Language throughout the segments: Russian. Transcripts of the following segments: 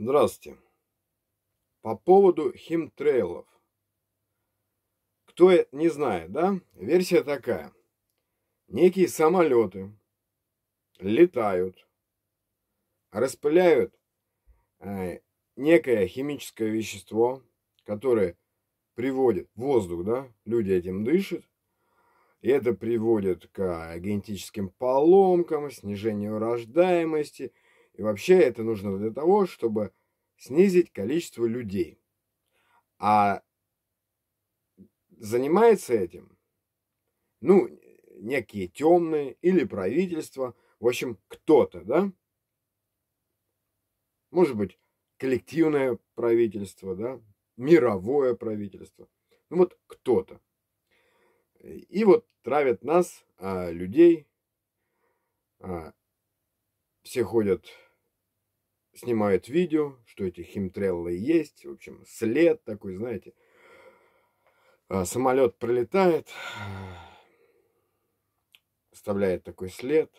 Здравствуйте. По поводу химтрейлов. Кто не знает, да? Версия такая. Некие самолеты летают, распыляют э, некое химическое вещество, которое приводит воздух, да? Люди этим дышат. И это приводит к генетическим поломкам, снижению рождаемости – и вообще это нужно для того, чтобы снизить количество людей. А занимается этим, ну, некие темные или правительство, в общем, кто-то, да? Может быть, коллективное правительство, да? Мировое правительство. Ну вот кто-то. И вот травят нас, а, людей. А, все ходят снимают видео, что эти химтреллы есть, в общем, след такой, знаете, а, самолет пролетает, оставляет такой след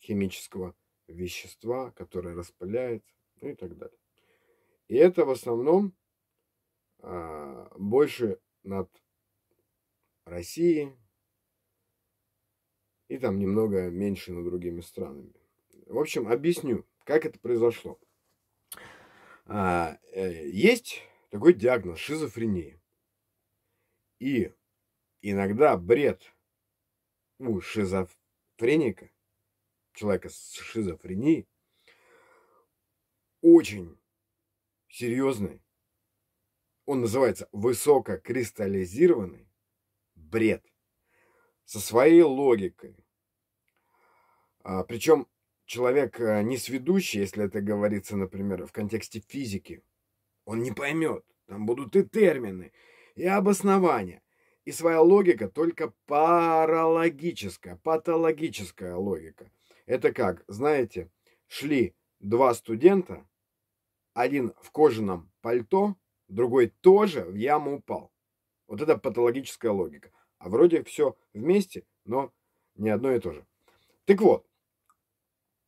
химического вещества, которое распыляется, ну и так далее. И это в основном а, больше над Россией и там немного меньше над другими странами. В общем, объясню. Как это произошло? А, э, есть такой диагноз шизофрения. И иногда бред у шизофреника, человека с шизофренией, очень серьезный. Он называется высококристаллизированный бред со своей логикой. А, причем человек э, не сведущий, если это говорится, например, в контексте физики, он не поймет. Там будут и термины, и обоснования. И своя логика только паралогическая, патологическая логика. Это как, знаете, шли два студента, один в кожаном пальто, другой тоже в яму упал. Вот это патологическая логика. А вроде все вместе, но не одно и то же. Так вот,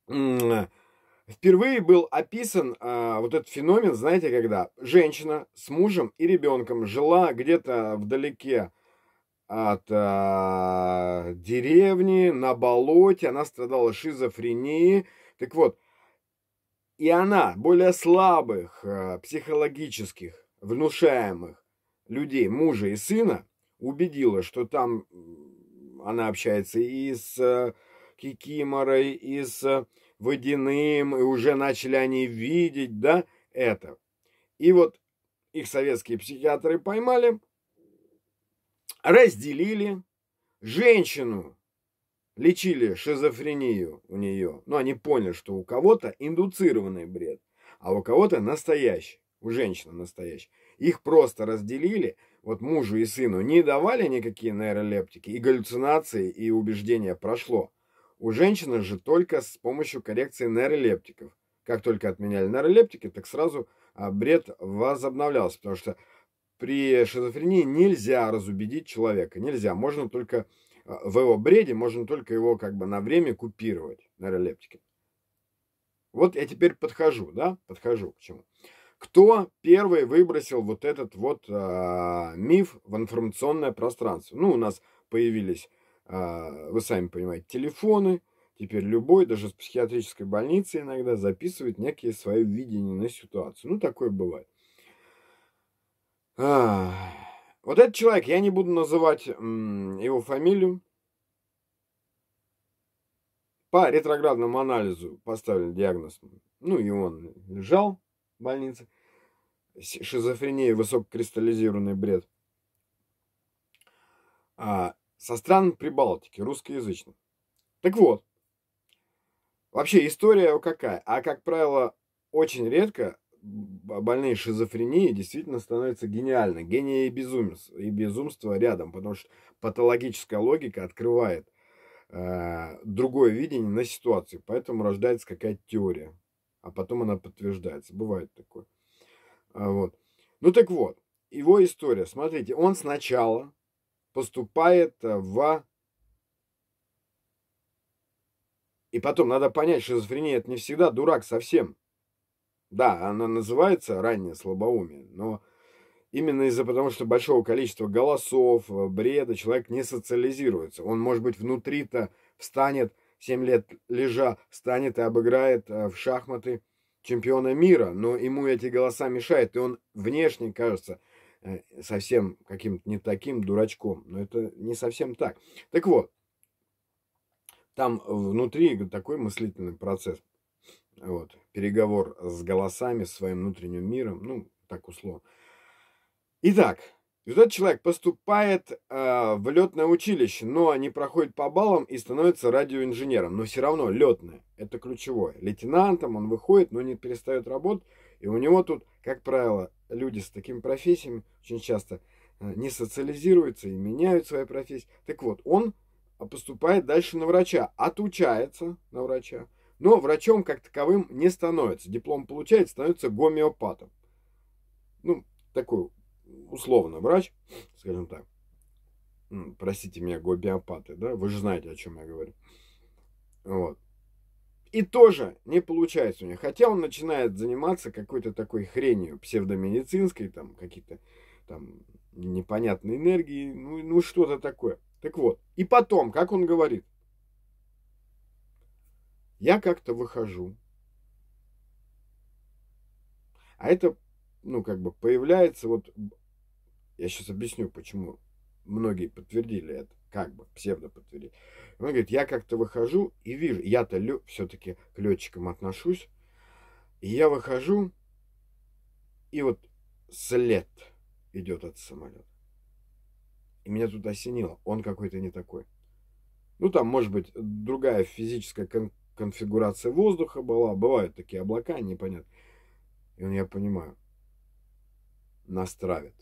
впервые был описан э, вот этот феномен, знаете, когда женщина с мужем и ребенком жила где-то вдалеке от э, деревни, на болоте, она страдала шизофренией. Так вот, и она более слабых э, психологических внушаемых людей, мужа и сына, убедила, что там она общается и с кикиморой и с э, водяным, и уже начали они видеть, да, это. И вот их советские психиатры поймали, разделили. Женщину лечили шизофрению у нее. Но ну, они поняли, что у кого-то индуцированный бред, а у кого-то настоящий, у женщины настоящий. Их просто разделили, вот мужу и сыну не давали никакие нейролептики, и галлюцинации, и убеждения прошло. У женщины же только с помощью коррекции нейролептиков. Как только отменяли нейролептики, так сразу а, бред возобновлялся, потому что при шизофрении нельзя разубедить человека, нельзя, можно только а, в его бреде, можно только его как бы на время купировать нейролептики. Вот я теперь подхожу, да, подхожу к чему. Кто первый выбросил вот этот вот э, миф в информационное пространство? Ну, у нас появились а, вы сами понимаете, телефоны. Теперь любой, даже с психиатрической больницы иногда записывает некие свои видения на ситуацию. Ну, такое бывает. А, вот этот человек, я не буду называть его фамилию, по ретроградному анализу поставили диагноз. Ну, и он лежал в больнице. Шизофрения, высококристаллизированный бред. А, со стран Прибалтики, русскоязычных. Так вот, вообще история какая? А, как правило, очень редко больные шизофрении действительно становятся гениальны. Гения и безумство, и безумство рядом, потому что патологическая логика открывает э, другое видение на ситуацию. Поэтому рождается какая-то теория, а потом она подтверждается. Бывает такое. А, вот. Ну так вот, его история. Смотрите, он сначала поступает э, в... А. И потом надо понять, шизофрения это не всегда дурак совсем. Да, она называется раннее слабоумие, но именно из-за потому, что большого количества голосов, э, бреда, человек не социализируется. Он, может быть, внутри-то встанет, 7 лет лежа, встанет и обыграет э, в шахматы чемпиона мира, но ему эти голоса мешают, и он внешне, кажется, Э, совсем каким-то не таким дурачком. Но это не совсем так. Так вот, там внутри такой мыслительный процесс. Вот, переговор с голосами, с своим внутренним миром, ну, так условно. Итак, этот человек поступает э, в летное училище, но не проходит по баллам и становится радиоинженером. Но все равно летное, это ключевое. Лейтенантом он выходит, но не перестает работать. И у него тут, как правило, люди с такими профессиями очень часто э, не социализируются и меняют свои профессии. Так вот, он а, поступает дальше на врача, отучается на врача, но врачом как таковым не становится. Диплом получает, становится гомеопатом. Ну, такой условно врач, скажем так. Простите меня, гомеопаты, да? Вы же знаете, о чем я говорю. Вот. И тоже не получается у него. Хотя он начинает заниматься какой-то такой хренью псевдомедицинской, там какие-то там непонятные энергии, ну, ну что-то такое. Так вот, и потом, как он говорит, я как-то выхожу, а это, ну, как бы появляется вот, я сейчас объясню, почему многие подтвердили это как бы псевдо подтвердить. Он говорит, я как-то выхожу и вижу, я-то все-таки к летчикам отношусь, и я выхожу, и вот след идет от самолета. И меня тут осенило, он какой-то не такой. Ну, там, может быть, другая физическая кон конфигурация воздуха была, бывают такие облака, непонятно. И он, я понимаю, нас травит.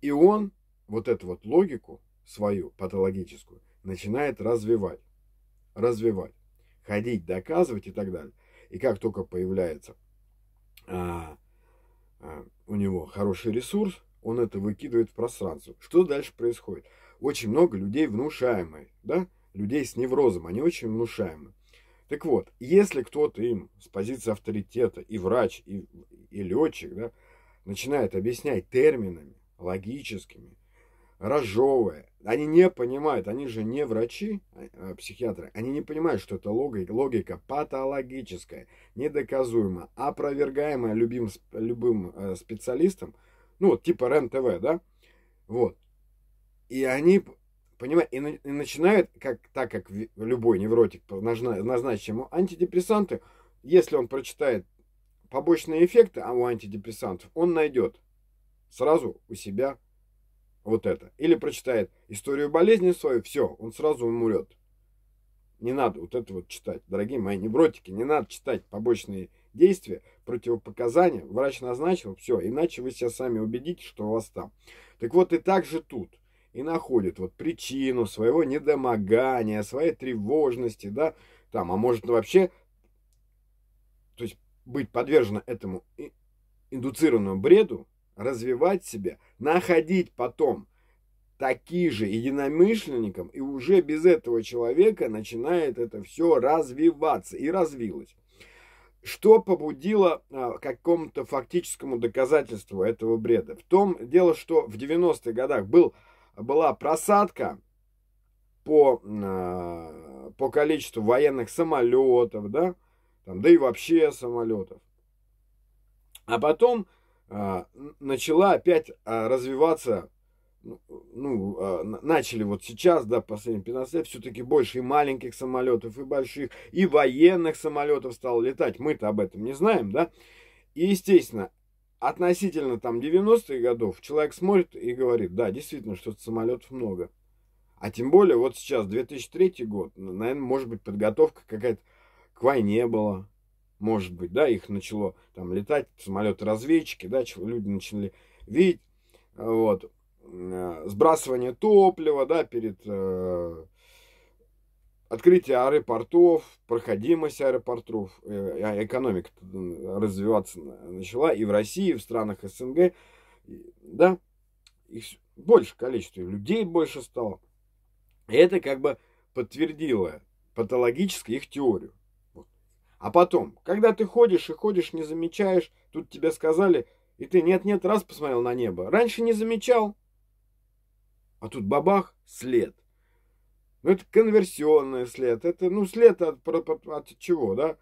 И он вот эту вот логику свою патологическую начинает развивать. Развивать. Ходить, доказывать и так далее. И как только появляется а, а, у него хороший ресурс, он это выкидывает в пространство. Что дальше происходит? Очень много людей внушаемые, да, людей с неврозом, они очень внушаемы. Так вот, если кто-то им с позиции авторитета, и врач, и, и летчик, да, начинает объяснять терминами логическими, разжевывая. Они не понимают, они же не врачи, а, а психиатры, они не понимают, что это логика, логика патологическая, недоказуемая, опровергаемая любим, любым э, специалистом, ну вот типа РЕН-ТВ, да, вот. И они, понимают, и, на, и начинают, как, так как любой невротик, назначить ему антидепрессанты, если он прочитает побочные эффекты а у антидепрессантов, он найдет сразу у себя вот это. Или прочитает историю болезни свою, все, он сразу умрет. Не надо вот это вот читать, дорогие мои невротики, не надо читать побочные действия, противопоказания. Врач назначил, все, иначе вы себя сами убедите, что у вас там. Так вот и так же тут. И находит вот причину своего недомогания, своей тревожности, да, там, а может вообще, то есть быть подвержена этому индуцированному бреду, развивать себя, находить потом такие же единомышленникам, и уже без этого человека начинает это все развиваться и развилось. Что побудило а, какому-то фактическому доказательству этого бреда? В том дело, что в 90-х годах был, была просадка по, а, по количеству военных самолетов, да, там, да и вообще самолетов. А потом а, начала опять а, развиваться, ну, ну а, начали вот сейчас, да, последний 15 все-таки больше и маленьких самолетов, и больших, и военных самолетов стало летать. Мы-то об этом не знаем, да. И, естественно, относительно там 90-х годов человек смотрит и говорит, да, действительно, что то самолетов много. А тем более вот сейчас 2003 год, наверное, может быть, подготовка какая-то к войне была, может быть, да, их начало там летать, самолеты-разведчики, да, люди начали видеть, вот, э, сбрасывание топлива, да, перед э, открытие аэропортов, проходимость аэропортов, э, а экономика развиваться начала и в России, и в странах СНГ, да, их больше количество, людей больше стало. И это как бы подтвердило патологическую их теорию. А потом, когда ты ходишь и ходишь, не замечаешь, тут тебе сказали, и ты нет-нет раз посмотрел на небо. Раньше не замечал, а тут бабах, след. Ну, это конверсионный след. Это, ну, след от, от, от чего, да?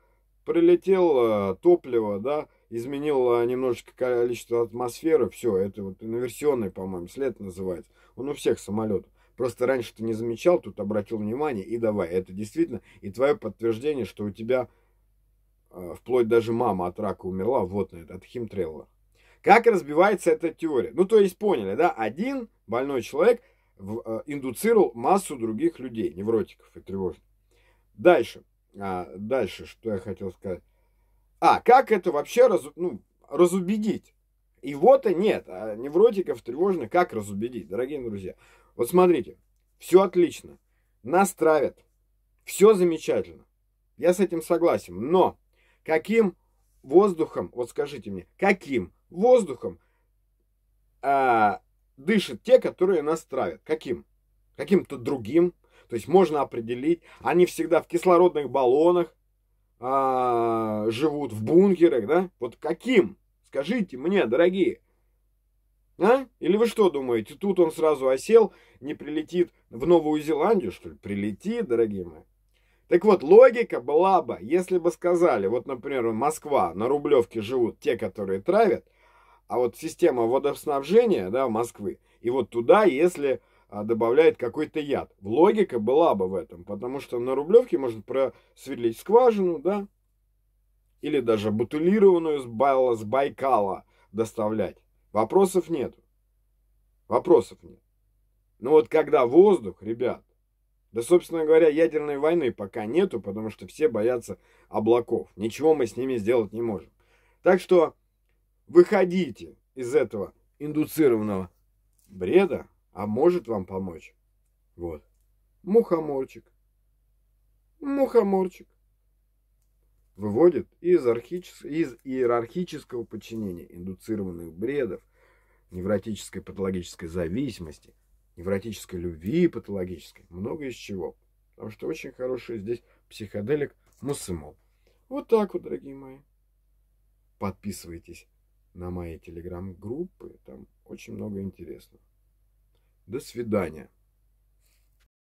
Прилетел э, топливо, да, изменил немножечко количество атмосферы, все, это вот инверсионный, по-моему, след называется. Он у всех самолетов. Просто раньше ты не замечал, тут обратил внимание, и давай. Это действительно и твое подтверждение, что у тебя Э, вплоть даже мама от рака умерла, вот на этот от Как разбивается эта теория? Ну, то есть, поняли, да, один больной человек э, индуцировал массу других людей, невротиков и тревожных. Дальше, а, дальше, что я хотел сказать. А, как это вообще раз, ну, разубедить? Его-то нет, а невротиков тревожных как разубедить, дорогие друзья? Вот смотрите, все отлично, нас травят, все замечательно, я с этим согласен, но Каким воздухом, вот скажите мне, каким воздухом э, дышат те, которые нас травят? Каким? Каким-то другим? То есть можно определить. Они всегда в кислородных баллонах э, живут, в бункерах, да? Вот каким? Скажите мне, дорогие. А? Или вы что думаете, тут он сразу осел, не прилетит в Новую Зеландию, что ли? Прилетит, дорогие мои. Так вот, логика была бы, если бы сказали, вот, например, Москва, на Рублевке живут те, которые травят, а вот система водоснабжения, да, Москвы, и вот туда, если а, добавляет какой-то яд. Логика была бы в этом, потому что на Рублевке можно просверлить скважину, да, или даже бутылированную с, Байла, с Байкала доставлять. Вопросов нет. Вопросов нет. Но ну вот когда воздух, ребят, да, собственно говоря, ядерной войны пока нету, потому что все боятся облаков. Ничего мы с ними сделать не можем. Так что выходите из этого индуцированного бреда, а может вам помочь. Вот. Мухоморчик. Мухоморчик. Выводит из, из иерархического подчинения индуцированных бредов, невротической патологической зависимости – невротической любви, патологической, много из чего. Потому что очень хороший здесь психоделик мусымол. Вот так вот, дорогие мои. Подписывайтесь на мои телеграм-группы, там очень много интересного. До свидания.